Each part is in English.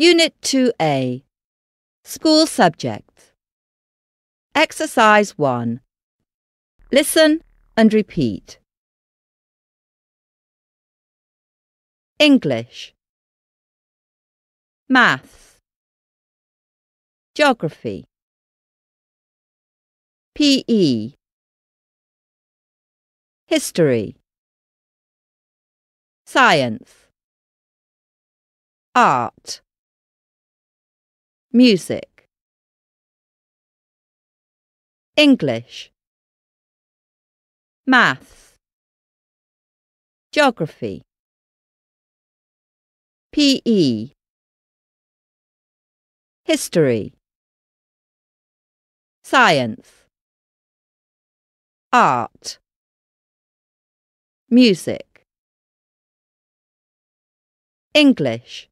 Unit 2A School Subjects Exercise 1 Listen and repeat. English Maths Geography PE History Science Art Music English Maths Geography PE History Science Art Music English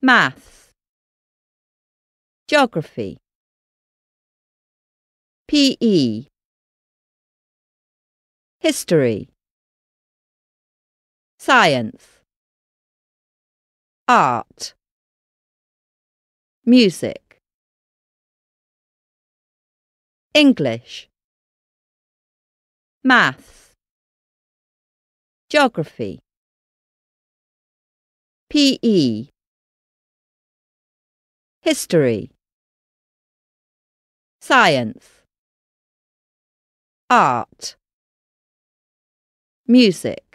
Maths Geography PE History Science Art Music English Maths Geography PE History science, art, music.